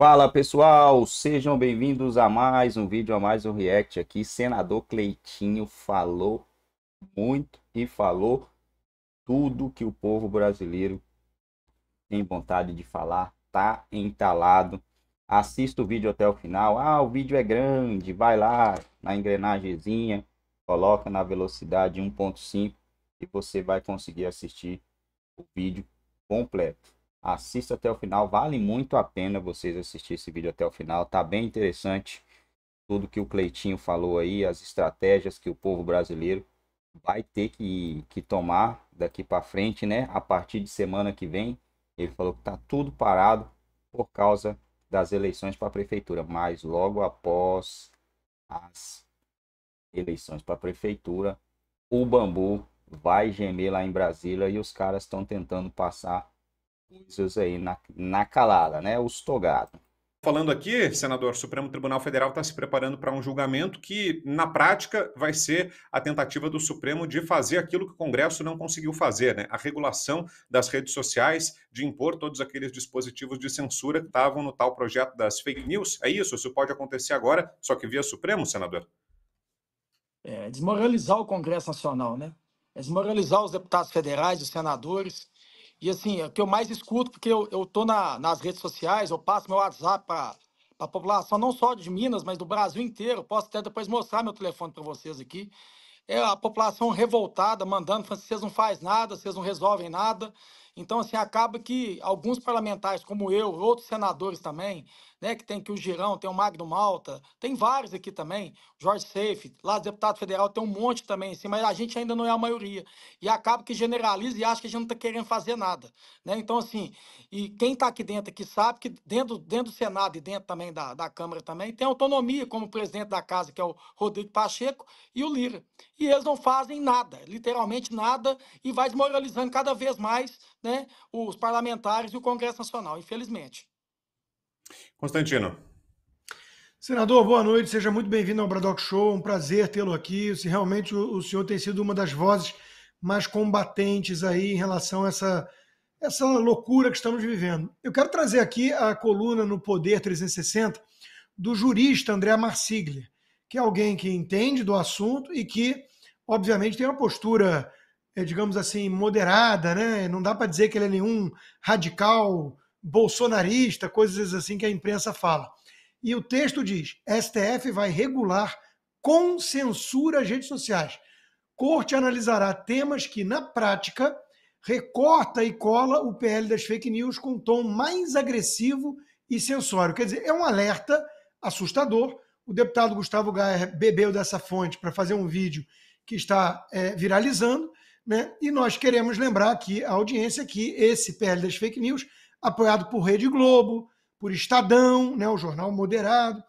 Fala pessoal, sejam bem-vindos a mais um vídeo, a mais um react aqui. Senador Cleitinho falou muito e falou tudo que o povo brasileiro tem vontade de falar, tá entalado. Assista o vídeo até o final. Ah, o vídeo é grande, vai lá na engrenagemzinha, coloca na velocidade 1.5 e você vai conseguir assistir o vídeo completo. Assista até o final, vale muito a pena vocês assistir esse vídeo até o final, tá bem interessante tudo que o Cleitinho falou aí, as estratégias que o povo brasileiro vai ter que, que tomar daqui para frente, né? A partir de semana que vem, ele falou que tá tudo parado por causa das eleições para a prefeitura, mas logo após as eleições para a prefeitura, o bambu vai gemer lá em Brasília e os caras estão tentando passar juízes aí na, na calada, né? Os togados. Falando aqui, senador, o Supremo Tribunal Federal está se preparando para um julgamento que, na prática, vai ser a tentativa do Supremo de fazer aquilo que o Congresso não conseguiu fazer, né? A regulação das redes sociais, de impor todos aqueles dispositivos de censura que estavam no tal projeto das fake news. É isso? Isso pode acontecer agora, só que via Supremo, senador? É, desmoralizar o Congresso Nacional, né? É desmoralizar os deputados federais, os senadores e assim, o que eu mais escuto, porque eu, eu tô na, nas redes sociais, eu passo meu WhatsApp para a população, não só de Minas, mas do Brasil inteiro. posso até depois mostrar meu telefone para vocês aqui. É a população revoltada, mandando, falando, assim, vocês não fazem nada, vocês não resolvem nada. Então, assim, acaba que alguns parlamentares, como eu, outros senadores também, né, que tem aqui o Girão, tem o Magno Malta, tem vários aqui também, Jorge Seife, lá do deputado federal tem um monte também, assim, mas a gente ainda não é a maioria. E acaba que generaliza e acha que a gente não está querendo fazer nada. Né? Então, assim, e quem está aqui dentro aqui sabe que dentro, dentro do Senado e dentro também da, da Câmara também tem autonomia como presidente da casa, que é o Rodrigo Pacheco, e o Lira. E eles não fazem nada, literalmente nada, e vai desmoralizando cada vez mais né, os parlamentares e o Congresso Nacional, infelizmente. Constantino. Senador, boa noite, seja muito bem-vindo ao Bradock Show, um prazer tê-lo aqui. Se realmente o senhor tem sido uma das vozes mais combatentes aí em relação a essa, essa loucura que estamos vivendo. Eu quero trazer aqui a coluna no Poder 360 do jurista André Marsiglia, que é alguém que entende do assunto e que, obviamente, tem uma postura, eh, digamos assim, moderada, né? Não dá para dizer que ele é nenhum radical bolsonarista, coisas assim que a imprensa fala. E o texto diz: STF vai regular com censura as redes sociais. Corte analisará temas que, na prática, recorta e cola o PL das fake news com um tom mais agressivo e censório. Quer dizer, é um alerta assustador. O deputado Gustavo Gaia bebeu dessa fonte para fazer um vídeo que está é, viralizando. Né? E nós queremos lembrar aqui a audiência que esse PL das fake news apoiado por Rede Globo, por Estadão, né, o jornal moderado,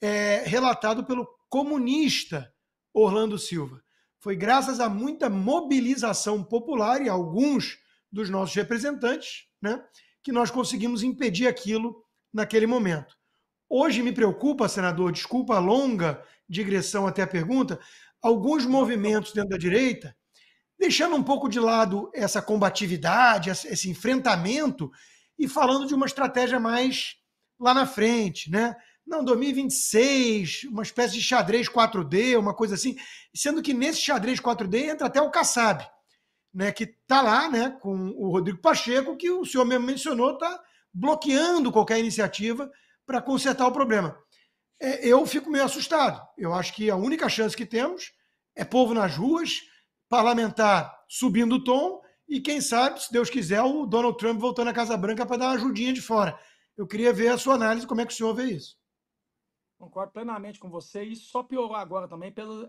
é, relatado pelo comunista Orlando Silva. Foi graças a muita mobilização popular e alguns dos nossos representantes né, que nós conseguimos impedir aquilo naquele momento. Hoje me preocupa, senador, desculpa a longa digressão até a pergunta, alguns movimentos dentro da direita, deixando um pouco de lado essa combatividade, esse enfrentamento, e falando de uma estratégia mais lá na frente, né? Não, 2026, uma espécie de xadrez 4D, uma coisa assim, sendo que nesse xadrez 4D entra até o Kassab, né, que está lá, né, com o Rodrigo Pacheco, que o senhor mesmo mencionou, está bloqueando qualquer iniciativa para consertar o problema. É, eu fico meio assustado. Eu acho que a única chance que temos é povo nas ruas, parlamentar subindo o tom e quem sabe, se Deus quiser, o Donald Trump voltando à Casa Branca para dar uma ajudinha de fora. Eu queria ver a sua análise, como é que o senhor vê isso. Concordo plenamente com você. E só piorou agora também pelas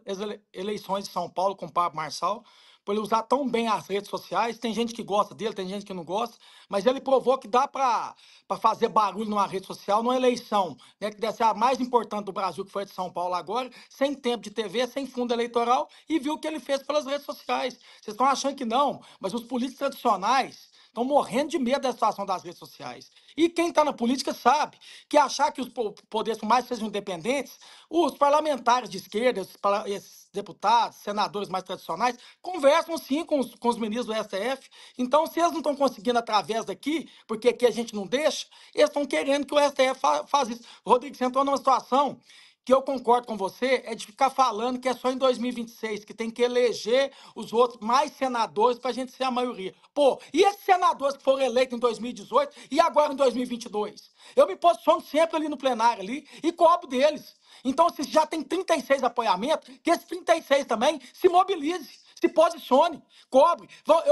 eleições de São Paulo com o Pablo Marçal, por ele usar tão bem as redes sociais. Tem gente que gosta dele, tem gente que não gosta, mas ele provou que dá para fazer barulho numa rede social, numa eleição, né, que deve ser a mais importante do Brasil, que foi a de São Paulo agora, sem tempo de TV, sem fundo eleitoral, e viu o que ele fez pelas redes sociais. Vocês estão achando que não, mas os políticos tradicionais estão morrendo de medo da situação das redes sociais. E quem está na política sabe que achar que os poderes mais sejam independentes, os parlamentares de esquerda, esses deputados, senadores mais tradicionais, conversam sim com os, com os ministros do STF. Então, se eles não estão conseguindo através daqui, porque aqui a gente não deixa, eles estão querendo que o STF faça isso. Rodrigo, você sentou numa situação que eu concordo com você é de ficar falando que é só em 2026 que tem que eleger os outros mais senadores para a gente ser a maioria. Pô, e esses senadores que foram eleitos em 2018 e agora em 2022? Eu me posiciono sempre ali no plenário ali e cobro deles. Então, se já tem 36 apoiamentos, que esses 36 também se mobilize, se posicione, cobre.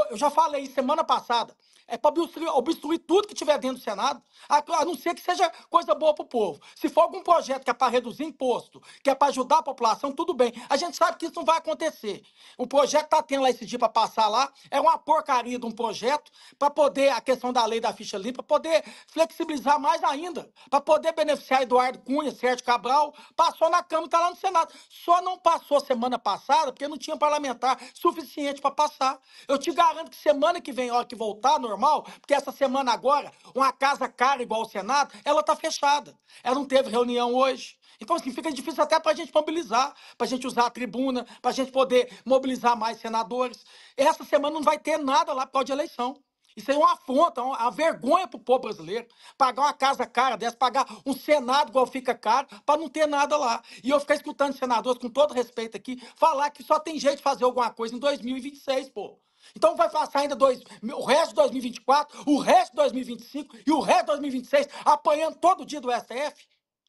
Eu já falei semana passada. É para obstruir, obstruir, tudo que tiver dentro do Senado, a, não ser que seja coisa boa para o povo. Se for algum projeto que é para reduzir imposto, que é para ajudar a população, tudo bem. A gente sabe que isso não vai acontecer. O projeto que está tendo lá esse dia para passar lá é uma porcaria de um projeto para poder, a questão da lei da ficha limpa, poder flexibilizar mais ainda, para poder beneficiar Eduardo Cunha, Sérgio Cabral, passou na Câmara está lá no Senado. Só não passou semana passada porque não tinha parlamentar suficiente para passar. Eu te garanto que semana que vem, hora que voltar, normal, normal, porque essa semana agora, uma casa cara igual ao Senado, ela está fechada. Ela não teve reunião hoje. Então, assim, fica difícil até para a gente mobilizar, para a gente usar a tribuna, para a gente poder mobilizar mais senadores. Essa semana não vai ter nada lá por causa de eleição. Isso aí é uma afronta, é uma vergonha para o povo brasileiro. Pagar uma casa cara dessa, pagar um Senado igual fica caro, para não ter nada lá. E eu ficar escutando senadores, com todo respeito aqui, falar que só tem jeito de fazer alguma coisa em 2026, pô. Então vai passar ainda dois, o resto de 2024, o resto de 2025 e o resto de 2026 apanhando todo dia do STF.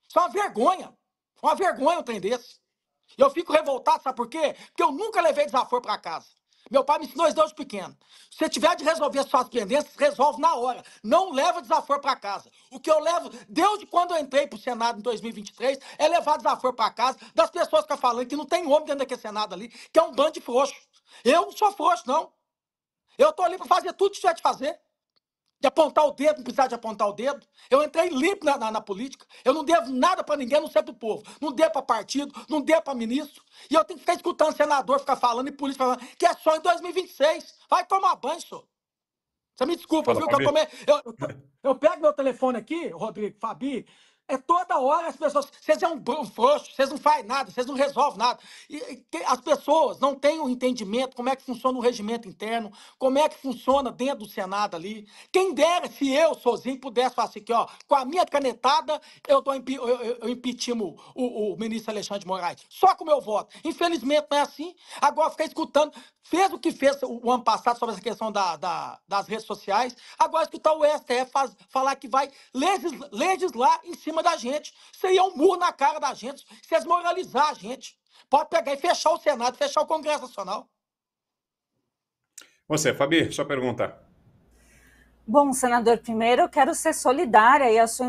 Isso é uma vergonha. É uma vergonha um trem desse. E eu fico revoltado, sabe por quê? Porque eu nunca levei desaforo para casa. Meu pai me ensinou isso desde pequeno. Se você tiver de resolver suas pendências, resolve na hora. Não leva desaforo para casa. O que eu levo, desde quando eu entrei para o Senado em 2023, é levar desaforo para casa das pessoas que estão falando que não tem homem dentro daquele Senado ali, que é um bando de frouxo. Eu não sou frouxo, não. Eu estou ali para fazer tudo que tiver de fazer. De apontar o dedo, não precisar de apontar o dedo. Eu entrei limpo na, na, na política. Eu não devo nada para ninguém, não ser o povo. Não devo para partido, não devo para ministro. E eu tenho que ficar escutando senador ficar falando e político falando que é só em 2026. Vai tomar banho, senhor. Você me desculpa, Fala, viu? Que eu, eu, eu, eu, pego meu telefone aqui, Rodrigo, Fabi, é toda hora as pessoas, vocês é um frouxo, vocês não fazem nada, vocês não resolvem nada. E, e, as pessoas não têm o um entendimento como é que funciona o regimento interno, como é que funciona dentro do Senado ali. Quem dera se eu sozinho pudesse fazer assim, que, ó, com a minha canetada eu, tô, eu, eu, eu o, o, ministro Alexandre de Moraes, só com o meu voto. Infelizmente não é assim. Agora ficar escutando, fez o que fez o, ano passado sobre essa questão da, da, das redes sociais, agora escutar o STF faz, falar que vai legislar, legislar em cima cima da gente. Isso aí é um muro na cara da gente. se é desmoralizar a gente. Pode pegar e fechar o Senado, fechar o Congresso Nacional. Você, Fabi, só perguntar. Bom, senador, primeiro eu quero ser solidária e a sua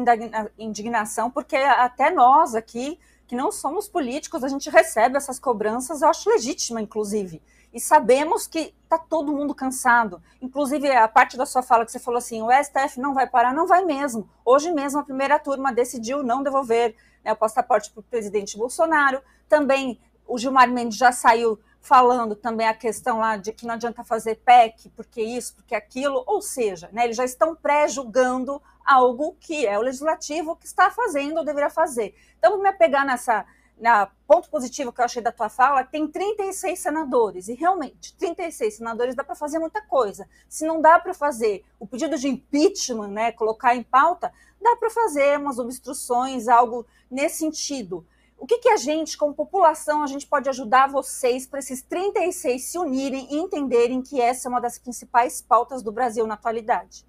indignação, porque até nós aqui, que não somos políticos, a gente recebe essas cobranças, eu acho legítima, inclusive. E sabemos que está todo mundo cansado. Inclusive, a parte da sua fala que você falou assim: o STF não vai parar, não vai mesmo. Hoje mesmo, a primeira turma decidiu não devolver né, o passaporte para o presidente Bolsonaro. Também o Gilmar Mendes já saiu falando também a questão lá de que não adianta fazer PEC, porque isso, porque aquilo, ou seja, né, eles já estão pré-julgando algo que é o legislativo que está fazendo ou deveria fazer. Então, vou me apegar nessa, na ponto positivo que eu achei da tua fala, tem 36 senadores, e realmente, 36 senadores dá para fazer muita coisa. Se não dá para fazer o pedido de impeachment, né, colocar em pauta, dá para fazer umas obstruções, algo nesse sentido. O que, que a gente, como população, a gente pode ajudar vocês para esses 36 se unirem e entenderem que essa é uma das principais pautas do Brasil na atualidade?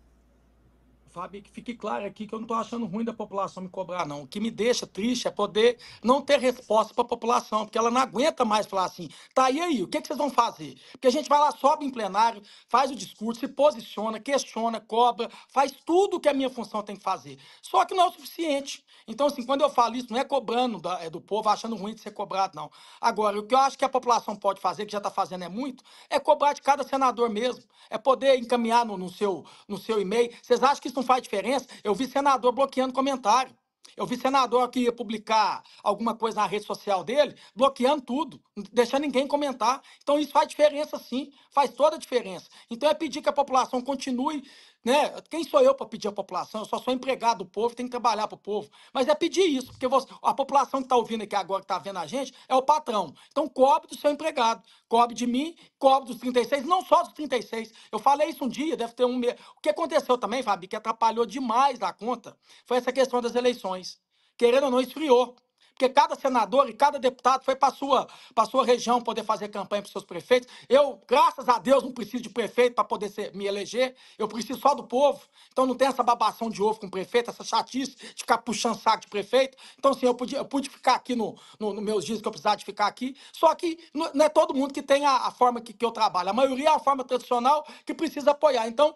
Fábio, que fique claro aqui que eu não estou achando ruim da população me cobrar, não. O que me deixa triste é poder não ter resposta para a população, porque ela não aguenta mais falar assim, tá, e aí, o que, é que vocês vão fazer? Porque a gente vai lá, sobe em plenário, faz o discurso, se posiciona, questiona, cobra, faz tudo o que a minha função tem que fazer. Só que não é o suficiente. Então, assim, quando eu falo isso, não é cobrando da, é do povo, achando ruim de ser cobrado, não. Agora, o que eu acho que a população pode fazer, que já está fazendo é muito, é cobrar de cada senador mesmo, é poder encaminhar no, no seu, no seu e-mail. Vocês acham que isso não faz diferença. Eu vi senador bloqueando comentário. Eu vi senador que ia publicar alguma coisa na rede social dele, bloqueando tudo, deixando ninguém comentar. Então, isso faz diferença, sim, faz toda a diferença. Então, é pedir que a população continue né? Quem sou eu para pedir à população? Eu só sou empregado do povo, tem que trabalhar para o povo. Mas é pedir isso, porque você, a população que está ouvindo aqui agora, que está vendo a gente, é o patrão. Então cobre do seu empregado, cobre de mim, cobre dos 36, não só dos 36. Eu falei isso um dia, deve ter um mês. O que aconteceu também, Fabi, que atrapalhou demais a conta, foi essa questão das eleições. Querendo ou não, esfriou porque cada senador e cada deputado foi para sua, para sua região poder fazer campanha para seus prefeitos. Eu, graças a Deus, não preciso de prefeito para poder ser, me eleger. Eu preciso só do povo. Então não tem essa babação de ovo com prefeito, essa chatice de ficar puxando saco de prefeito. Então, sim, eu, podia, eu pude ficar aqui no, no, no, meus dias que eu precisava de ficar aqui. Só que não é todo mundo que tem a, a forma que, que eu trabalho. A maioria é a forma tradicional que precisa apoiar. Então,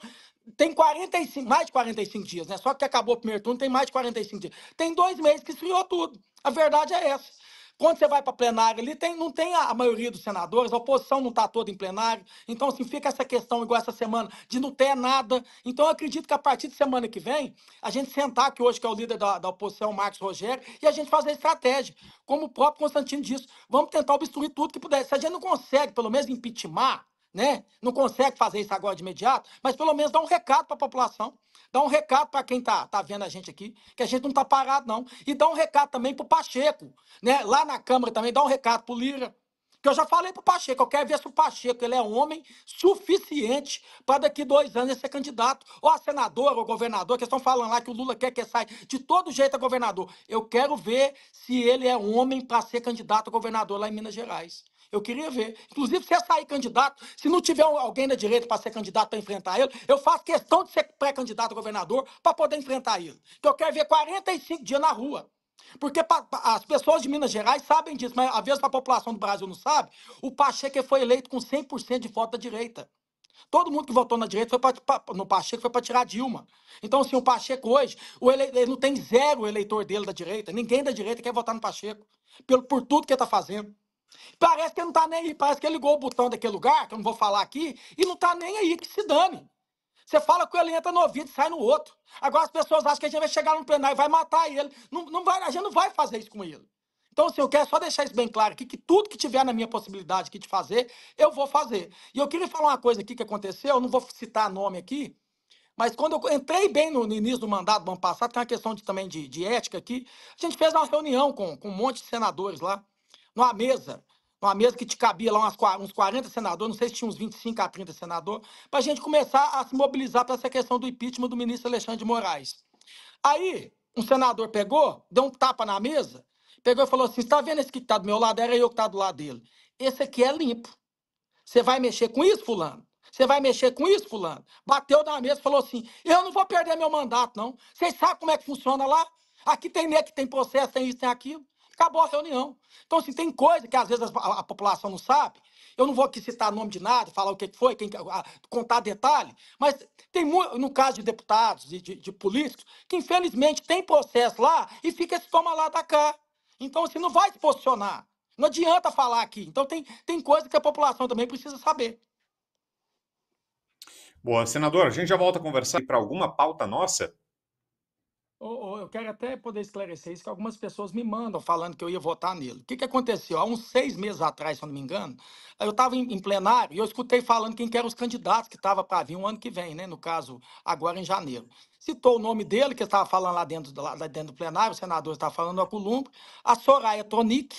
tem 45, mais de 45 dias, né? Só que acabou o primeiro turno, tem mais de 45 dias. Tem dois meses que esfriou tudo. A verdade é essa. Quando você vai para plenário ali, tem, não tem a, maioria dos senadores, a oposição não está toda em plenário. Então, assim, fica essa questão, igual essa semana, de não ter nada. Então, eu acredito que a partir de semana que vem, a gente sentar, aqui hoje que é o líder da, da oposição, Marcos Rogério, e a gente fazer a estratégia. Como o próprio Constantino disse, vamos tentar obstruir tudo que puder. Se a gente não consegue, pelo menos, impeachment, né? Não consegue fazer isso agora de imediato, mas pelo menos dá um recado para a população. Dá um recado para quem está tá vendo a gente aqui, que a gente não está parado, não. E dá um recado também para o Pacheco, né? Lá na Câmara também, dá um recado para o Lira. Que eu já falei para o Pacheco, eu quero ver se o Pacheco ele é homem suficiente para daqui dois anos ele ser candidato. Ou a senadora, ou governador, que estão falando lá que o Lula quer que saia de todo jeito a é governador. Eu quero ver se ele é um homem para ser candidato a governador lá em Minas Gerais. Eu queria ver. Inclusive, se eu sair candidato, se não tiver alguém da direita para ser candidato para enfrentar ele, eu faço questão de ser pré-candidato a governador para poder enfrentar ele. Que eu quero ver 45 dias na rua. Porque pra, pra, as pessoas de Minas Gerais sabem disso, mas às vezes a população do Brasil não sabe. O Pacheco foi eleito com 100% de voto da direita. Todo mundo que votou na direita foi pra, no Pacheco foi para tirar Dilma. Então, assim, o Pacheco hoje, o ele, ele, não tem zero eleitor dele da direita. Ninguém da direita quer votar no Pacheco. Pelo, por tudo que ele está fazendo. Parece que ele não está nem aí, parece que ele ligou o botão daquele lugar, que eu não vou falar aqui, e não está nem aí, que se dane. Você fala com ele, entra no ouvido e sai no outro. Agora as pessoas acham que a gente vai chegar no plenário e vai matar ele. Não, não vai, a gente não vai fazer isso com ele. Então, assim, eu quero só deixar isso bem claro aqui, que tudo que tiver na minha possibilidade aqui de fazer, eu vou fazer. E eu queria falar uma coisa aqui que aconteceu, eu não vou citar nome aqui, mas quando eu entrei bem no, no início do mandato do ano passado, tem uma questão de, também de, de, ética aqui, a gente fez uma reunião com, com um monte de senadores lá numa mesa, numa mesa que te cabia lá umas, uns 40 senadores, não sei se tinha uns 25 a 30 senadores, para a gente começar a se mobilizar para essa questão do impeachment do ministro Alexandre de Moraes. Aí, um senador pegou, deu um tapa na mesa, pegou e falou assim: está vendo esse que está do meu lado? Era eu que está do lado dele. Esse aqui é limpo. Você vai mexer com isso, Fulano? Você vai mexer com isso, Fulano? Bateu na mesa e falou assim: eu não vou perder meu mandato, não. Vocês sabem como é que funciona lá? Aqui tem que tem processo, tem isso, tem aquilo acabou a reunião. Então, assim, tem coisa que às vezes a, a população não sabe. Eu não vou aqui citar nome de nada, falar o que foi, quem, a, contar detalhe, mas tem no caso de deputados e de, de políticos que, infelizmente, tem processo lá e fica esse toma lá da cá. Então, assim, não vai se posicionar. Não adianta falar aqui. Então, tem, tem coisa que a população também precisa saber. Boa, senador, a gente já volta a conversar para alguma pauta nossa oh, oh, eu quero até poder esclarecer isso, que algumas pessoas me mandam falando que eu ia votar nele. O que, que aconteceu? Há uns seis meses atrás, se eu não me engano, eu estava em, em, plenário e eu escutei falando quem que eram os candidatos que estava para vir um ano que vem, né? no caso, agora em janeiro. Citou o nome dele, que estava falando lá dentro, lá dentro do plenário, o senador estava falando a Columbre, a Soraya Tonic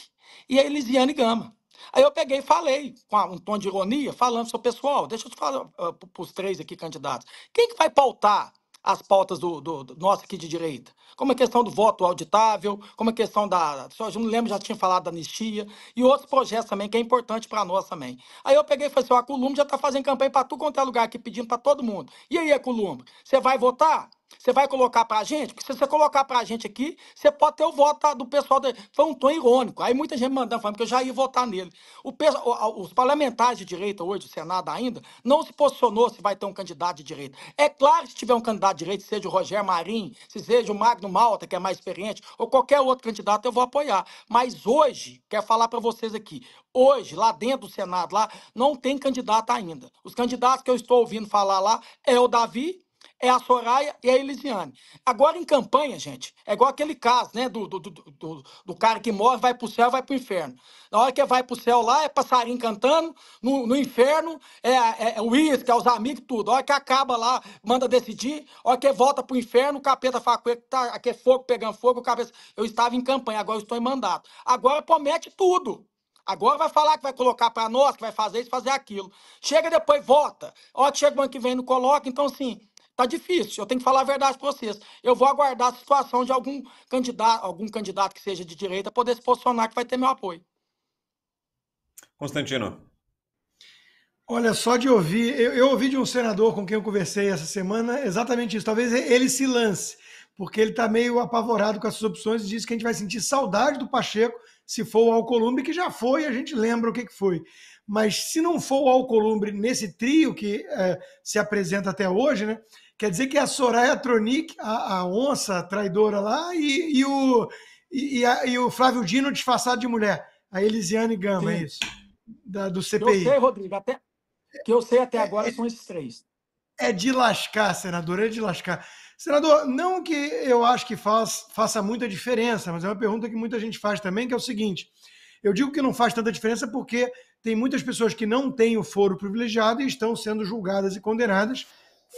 e a Elisiane Gama. Aí eu peguei e falei, com um tom de ironia, falando, seu pessoal, deixa eu te falar uh, ah, para os três aqui candidatos, quem que vai pautar as pautas do, do, do nosso aqui de direita, como a questão do voto auditável, como a questão da. Só não lembro, já tinha falado da anistia, e outros projetos também que é importante para nós também. Aí eu peguei e falei assim: ó, a Columbo já está fazendo campanha para tu quanto é lugar aqui, pedindo para todo mundo. E aí, a Columbo, você vai votar? Você vai colocar para a gente? Porque se você colocar para a gente aqui, você pode ter o voto do pessoal. Da... Foi um tom irônico. Aí muita gente me mandando falando que eu já ia votar nele. Pessoal, os parlamentares de direita hoje, o Senado ainda, não se posicionou se vai ter um candidato de direita. É claro que se tiver um candidato de direita, seja o Rogério Marim, se seja o Magno Malta, que é mais experiente, ou qualquer outro candidato, eu vou apoiar. Mas hoje, quero falar para vocês aqui, hoje, lá dentro do Senado, lá, não tem candidato ainda. Os candidatos que eu estou ouvindo falar lá é o Davi é a Soraya e a Elisiane. Agora, em campanha, gente, é igual aquele caso, né? Do, do, do, do cara que morre, vai para o céu, vai para o inferno. Na hora que vai para o céu lá, é passarinho cantando, no, no inferno é, é, o é uísque, é os amigos, tudo. Na hora que acaba lá, manda decidir, na hora que volta para o inferno, o capeta fala com ele, tá, aqui é fogo pegando fogo, o cabeça. Eu estava em campanha, agora estou em mandato. Agora promete tudo. Agora vai falar que vai colocar para nós, que vai fazer isso, fazer aquilo. Chega depois, vota. Ó, chega o ano que vem, não coloca. Então, assim, tá difícil. Eu tenho que falar a verdade para vocês. Eu vou aguardar a situação de algum candidato, algum candidato que seja de direita poder se posicionar que vai ter meu apoio. Constantino. Olha, só de ouvir, eu, eu ouvi de um senador com quem eu conversei essa semana exatamente isso. Talvez ele se lance porque ele está meio apavorado com essas opções e diz que a gente vai sentir saudade do Pacheco se for o Alcolumbre, que já foi, a gente lembra o que, que foi. Mas se não for o Alcolumbre nesse trio que é, se apresenta até hoje, né? Quer dizer que a Soraya Tronic, a, a onça traidora lá, e, e o, e, a, e, o Flávio Dino disfarçado de mulher. A Elisiane Gama, Sim. é isso. Da, do CPI. eu sei, Rodrigo, até, que eu sei até é, agora é, são esses três. É de lascar, senador, é de lascar. Senador, não que eu acho que faz, faça muita diferença, mas é uma pergunta que muita gente faz também, que é o seguinte: eu digo que não faz tanta diferença porque tem muitas pessoas que não têm o foro privilegiado e estão sendo julgadas e condenadas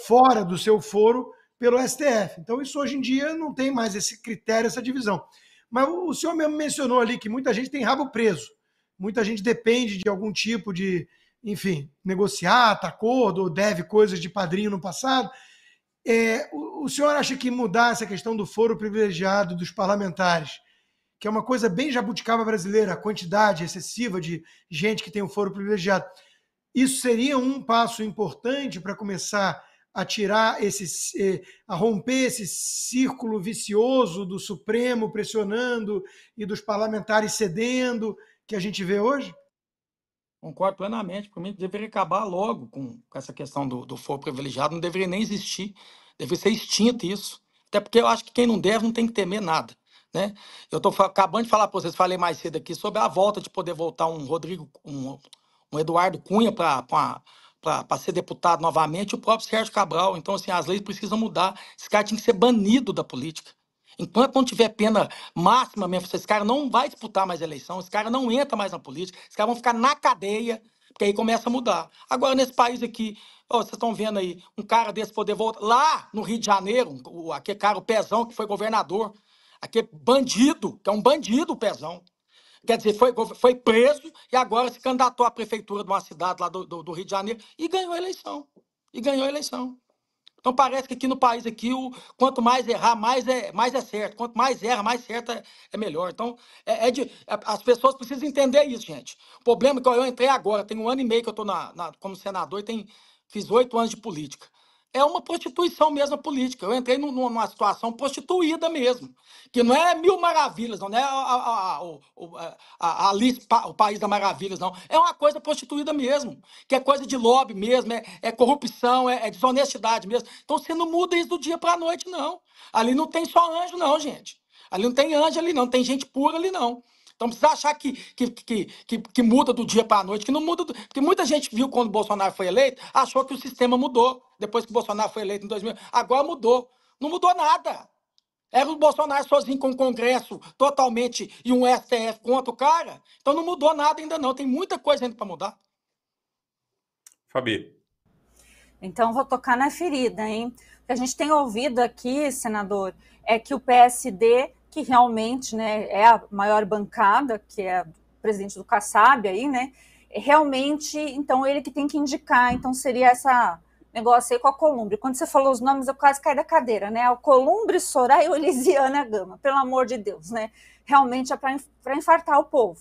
fora do seu foro pelo STF. Então, isso hoje em dia não tem mais esse critério, essa divisão. Mas o senhor mesmo mencionou ali que muita gente tem rabo preso, muita gente depende de algum tipo de, enfim, negociar, tá acordo acordo, deve coisas de padrinho no passado. É, o, o senhor acha que mudar essa questão do foro privilegiado dos parlamentares, que é uma coisa bem jabuticaba brasileira, a quantidade excessiva de gente que tem o um foro privilegiado, isso seria um passo importante para começar a tirar esse, eh, a romper esse círculo vicioso do Supremo pressionando e dos parlamentares cedendo que a gente vê hoje? Concordo plenamente. Para mim, deveria acabar logo com, com essa questão do, do foro privilegiado. Não deveria nem existir. Deveria ser extinto isso. Até porque eu acho que quem não deve não tem que temer nada. Né? Eu estou acabando de falar para vocês, falei mais cedo aqui, sobre a volta de poder voltar um Rodrigo, um, um Eduardo Cunha para para ser deputado novamente, o próprio Sérgio Cabral. Então, assim, as leis precisam mudar. Esse cara tinha que ser banido da política. Enquanto então, é não tiver pena máxima mesmo, esse cara não vai disputar mais eleição, esse cara não entra mais na política, esses caras vão ficar na cadeia, porque aí começa a mudar. Agora, nesse país aqui, vocês estão vendo aí, um cara desse poder voltar. Lá no Rio de Janeiro, aquele cara, o Pezão, que foi governador, aquele bandido, que é um bandido o Pezão. Quer dizer, foi, foi preso e agora se candidatou à prefeitura de uma cidade lá do, do, do Rio de Janeiro e ganhou a eleição. E ganhou a eleição. Então parece que aqui no país aqui o quanto mais errar mais é mais é certo, quanto mais erra mais certo é, é melhor. Então é, é de, é, as pessoas precisam entender isso, gente. O problema é que ó, eu entrei agora, tem um ano e meio que eu estou na, na, como senador e tem fiz oito anos de política é uma prostituição mesmo a política. Eu entrei numa situação prostituída mesmo, que não é mil maravilhas, não, não é a, a, a, a é, Alice, o País das Maravilhas, não. É uma coisa prostituída mesmo, que é coisa de lobby mesmo, é, é corrupção, é, é, desonestidade mesmo. Então você não muda isso do dia para a noite, não. Ali não tem só anjo, não, gente. Ali não tem anjo ali, não. Tem gente pura ali, não. Então precisa achar que, que, que, que, que muda do dia para a noite, que não muda. Do... Porque muita gente viu quando o Bolsonaro foi eleito, achou que o sistema mudou depois que o Bolsonaro foi eleito em 2000. Agora mudou. Não mudou nada. Era o Bolsonaro sozinho com o Congresso totalmente e um STF contra o cara. Então não mudou nada ainda não. Tem muita coisa ainda para mudar. Fabi. Então vou tocar na ferida, hein? O que a gente tem ouvido aqui, senador, é que o PSD, que realmente né, é a maior bancada, que é o presidente do Kassab aí, né? Realmente, então ele que tem que indicar. Então seria essa negócio aí com a Columbre. Quando você falou os nomes, eu quase caí da cadeira, né? A Columbre, Soraya e Elisiana Gama, pelo amor de Deus, né? Realmente é para infartar o povo.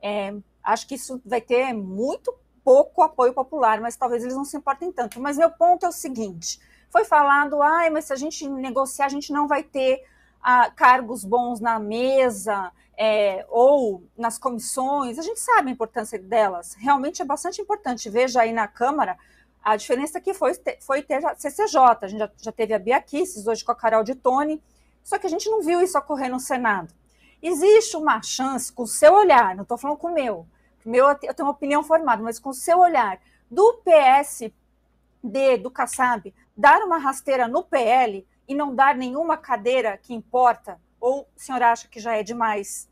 É, acho que isso vai ter muito pouco apoio popular, mas talvez eles não se importem tanto. Mas meu ponto é o seguinte: foi falado, ai, mas se a gente negociar, a gente não vai ter ah, cargos bons na mesa é, ou nas comissões. A gente sabe a importância delas, realmente é bastante importante. Veja aí na Câmara a diferença aqui é foi, foi ter a CCJ, a gente já, já teve a Bia Kisses, hoje com a Carol de Tony, só que a gente não viu isso ocorrer no Senado. Existe uma chance, com o seu olhar, não estou falando com o meu, meu, eu tenho uma opinião formada, mas com o seu olhar, do PSD, do Kassab, dar uma rasteira no PL e não dar nenhuma cadeira que importa? Ou o senhor acha que já é demais?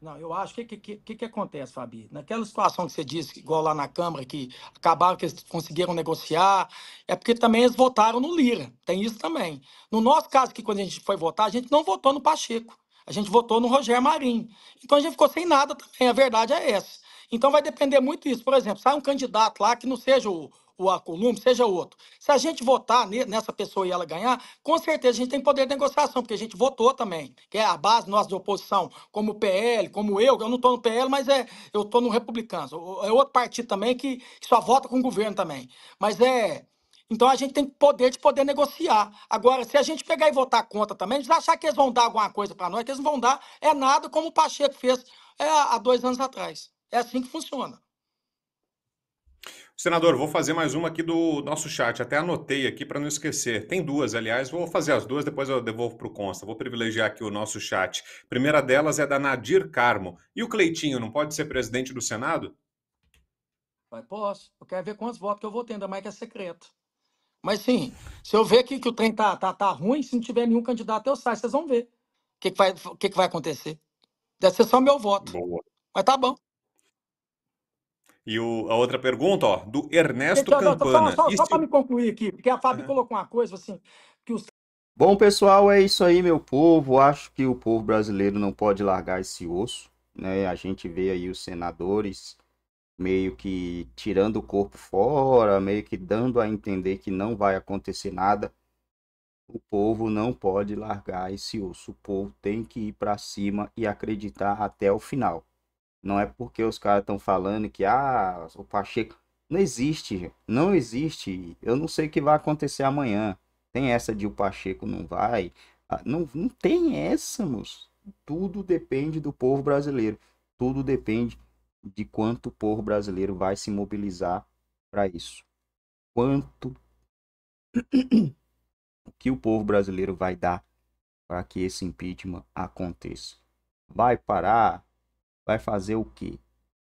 Não, eu acho que que, que que acontece, Fabi? Naquela situação que você disse, igual lá na Câmara, que acabaram que eles conseguiram negociar, é porque também eles votaram no Lira. Tem isso também. No nosso caso, que quando a gente foi votar, a gente não votou no Pacheco. A gente votou no Rogério Marinho. Então a gente ficou sem nada também. A verdade é essa. Então vai depender muito disso. Por exemplo, sai um candidato lá que não seja o, o Acolumbo, seja outro. Se a gente votar nessa pessoa e ela ganhar, com certeza a gente tem poder de negociação, porque a gente votou também, que é a base nossa de oposição, como o PL, como eu, eu não estou no PL, mas é, eu estou no Republicano É outro partido também que, que só vota com o governo também. Mas é, então a gente tem poder de poder negociar. Agora, se a gente pegar e votar contra também, eles achar que eles vão dar alguma coisa para nós, que eles não vão dar, é nada como o Pacheco fez é, há dois anos atrás. É assim que funciona. Senador, vou fazer mais uma aqui do nosso chat. Até anotei aqui para não esquecer. Tem duas, aliás. Vou fazer as duas, depois eu devolvo para o Consta. Vou privilegiar aqui o nosso chat. primeira delas é da Nadir Carmo. E o Cleitinho não pode ser presidente do Senado? Mas posso. Eu quero ver quantos votos que eu vou ter, ainda é mais que é secreto. Mas sim, se eu ver que, que o trem tá, tá, tá ruim, se não tiver nenhum candidato, eu saio. Vocês vão ver o que, que, vai, que, que vai acontecer. Deve ser só meu voto. Boa. Mas tá bom. E o, a outra pergunta, ó, do Ernesto Deixa, Campana. Só, só, só para me concluir aqui, porque a Fábio colocou é. uma coisa assim, que os... Bom, pessoal, é isso aí, meu povo. Acho que o povo brasileiro não pode largar esse osso. Né? A gente vê aí os senadores meio que tirando o corpo fora, meio que dando a entender que não vai acontecer nada. O povo não pode largar esse osso. O povo tem que ir para cima e acreditar até o final. Não é porque os caras estão falando que ah, o Pacheco não existe, não existe. Eu não sei o que vai acontecer amanhã. Tem essa de o Pacheco não vai. Ah, não, não tem essa, moço. Tudo depende do povo brasileiro. Tudo depende de quanto o povo brasileiro vai se mobilizar para isso. Quanto o que o povo brasileiro vai dar para que esse impeachment aconteça. Vai parar vai fazer o quê?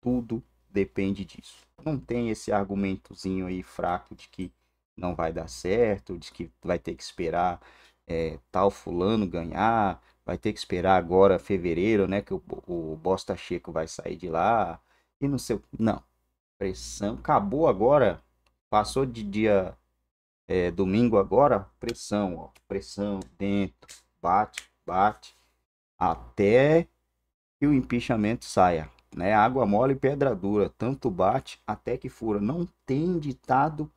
Tudo depende disso. Não tem esse argumentozinho aí fraco de que não vai dar certo, de que vai ter que esperar é, tal fulano ganhar, vai ter que esperar agora fevereiro, né, que o, o Bosta Checo vai sair de lá e não sei. Não, pressão acabou agora, passou de dia é, domingo agora, pressão, ó, pressão dentro, bate, bate até que o empichamento saia. Né? Água mole e pedra dura, tanto bate até que fura. Não tem ditado,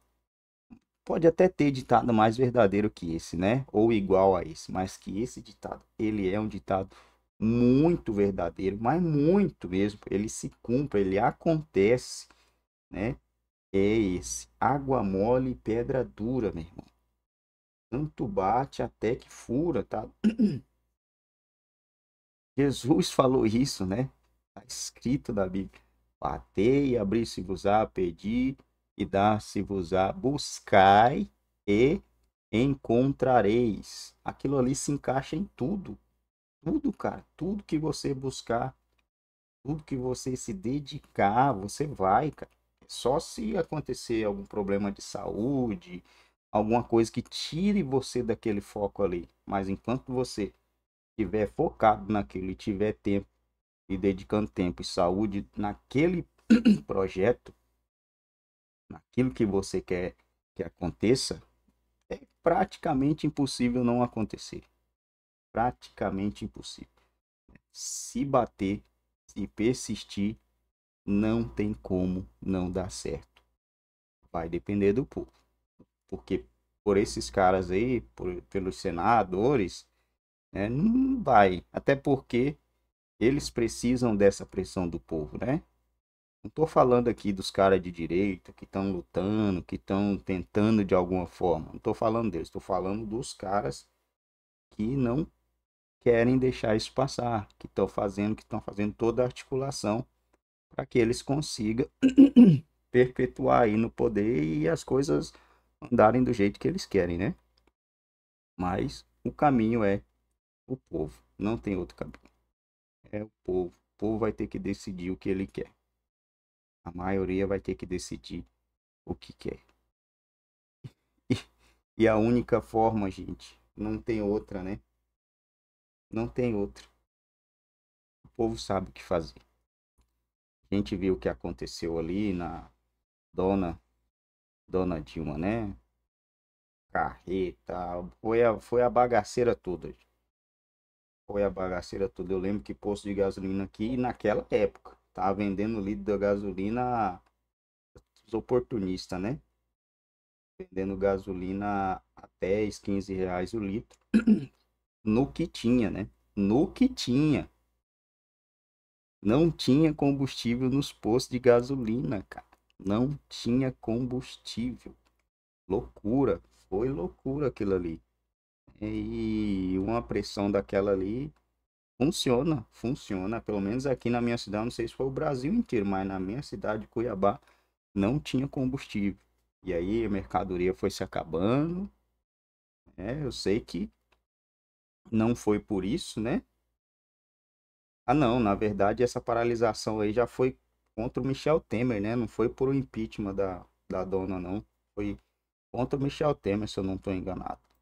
pode até ter ditado mais verdadeiro que esse, né? Ou igual a esse, mas que esse ditado, ele é um ditado muito verdadeiro, mas muito mesmo. Ele se cumpre, ele acontece, né? É esse, água mole e pedra dura, meu irmão. Tanto bate até que fura, tá? Jesus falou isso, né? Está escrito na Bíblia. Batei, abri-se-vos-á, pedi e dá se vos á buscai e encontrareis. Aquilo ali se encaixa em tudo. Tudo, cara. Tudo que você buscar, tudo que você se dedicar, você vai, cara. É só se acontecer algum problema de saúde, alguma coisa que tire você daquele foco ali. Mas enquanto você tiver focado naquilo e tiver tempo e dedicando tempo e saúde naquele projeto, naquilo que você quer que aconteça, é praticamente impossível não acontecer. Praticamente impossível. Se bater, se persistir, não tem como não dar certo. Vai depender do povo. Porque por esses caras aí, por, pelos senadores, né? Não vai. Até porque eles precisam dessa pressão do povo, né? Não estou falando aqui dos caras de direita que estão lutando, que estão tentando de alguma forma. Não estou falando deles, estou falando dos caras que não querem deixar isso passar, que estão fazendo, que estão fazendo toda a articulação para que eles consigam perpetuar aí no poder e as coisas andarem do jeito que eles querem, né? Mas o caminho é o povo. Não tem outro caminho. É o povo. O povo vai ter que decidir o que ele quer. A maioria vai ter que decidir o que quer. E, a única forma, gente, não tem outra, né? Não tem outra. O povo sabe o que fazer. A gente viu o que aconteceu ali na dona dona Dilma, né? Carreta, foi a, foi a bagaceira toda. Gente foi a bagaceira toda. Eu lembro que posto de gasolina aqui, naquela época, tava vendendo litro uhum. da gasolina os oportunistas, né? Vendendo gasolina a 10, 15 reais o litro. No que tinha, né? No que tinha. Não tinha combustível nos postos de gasolina, cara. Não tinha combustível. Loucura. Foi loucura aquilo ali. E uma pressão daquela ali funciona, funciona. Pelo menos aqui na minha cidade, não sei se foi o Brasil inteiro, mas na minha cidade, Cuiabá, não tinha combustível. E aí a mercadoria foi se acabando. É, eu sei que não foi por isso, né? Ah, não, na verdade essa paralisação aí já foi contra o Michel Temer, né? Não foi por o impeachment da, da dona, não. Foi contra o Michel Temer, se eu não estou enganado.